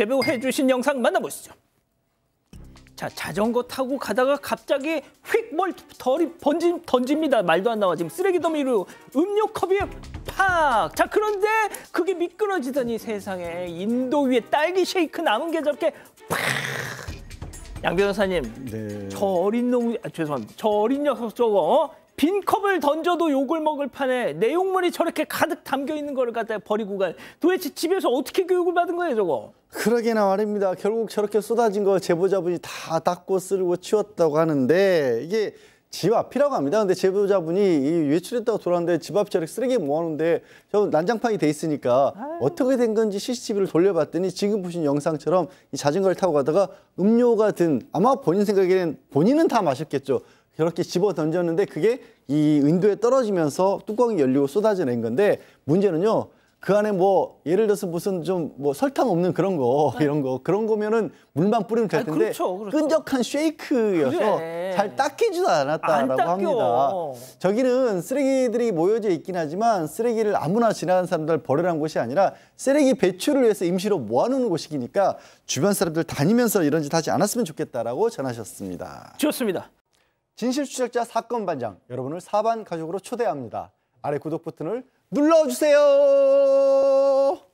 제보해 주신 영상 만나보시죠. 자, 자전거 타고 가다가 갑자기 휙뭘 덜이 번진, 던집니다. 말도 안 나와. 지금 쓰레기 더미로 음료 컵에 팍! 자, 그런데 그게 미끄러지더니 세상에 인도 위에 딸기 쉐이크 남은 게 저렇게 팍! 양 변호사님, 네. 저 어린 놈, 아, 죄송합니다. 저 어린 녀석 저거 어? 빈 컵을 던져도 욕을 먹을 판에 내용물이 저렇게 가득 담겨 있는 거를 갖다 버리고 간 도대체 집에서 어떻게 교육을 받은 거예요 저거? 그러게나 말입니다. 결국 저렇게 쏟아진 거 제보자분이 다 닦고 쓸고 치웠다고 하는데 이게 집 앞이라고 합니다. 근데 제보자분이 이 외출했다고 돌아왔는데 집 앞에 저렇게 쓰레기 모아놓는데 저 난장판이 돼 있으니까 아유. 어떻게 된 건지 CCTV를 돌려봤더니 지금 보신 영상처럼 이 자전거를 타고 가다가 음료가 든 아마 본인 생각에는 본인은 다 마셨겠죠. 저렇게 집어 던졌는데 그게 이 은도에 떨어지면서 뚜껑이 열리고 쏟아져낸 건데 문제는요. 그 안에 뭐 예를 들어서 무슨 좀 뭐 설탕 없는 그런 거 네. 이런 거 그런 거면은 물만 뿌리면 될 텐데 그렇죠, 그렇죠. 끈적한 쉐이크여서 그래. 잘 닦이지도 않았다라고 합니다. 저기는 쓰레기들이 모여져 있긴 하지만 쓰레기를 아무나 지나간 사람들 버리라는 곳이 아니라 쓰레기 배출을 위해서 임시로 모아놓는 곳이니까 주변 사람들 다니면서 이런 짓 하지 않았으면 좋겠다라고 전하셨습니다. 좋습니다. 진실추적자 사건반장 여러분을 사반 가족으로 초대합니다. 아래 구독 버튼을 눌러주세요.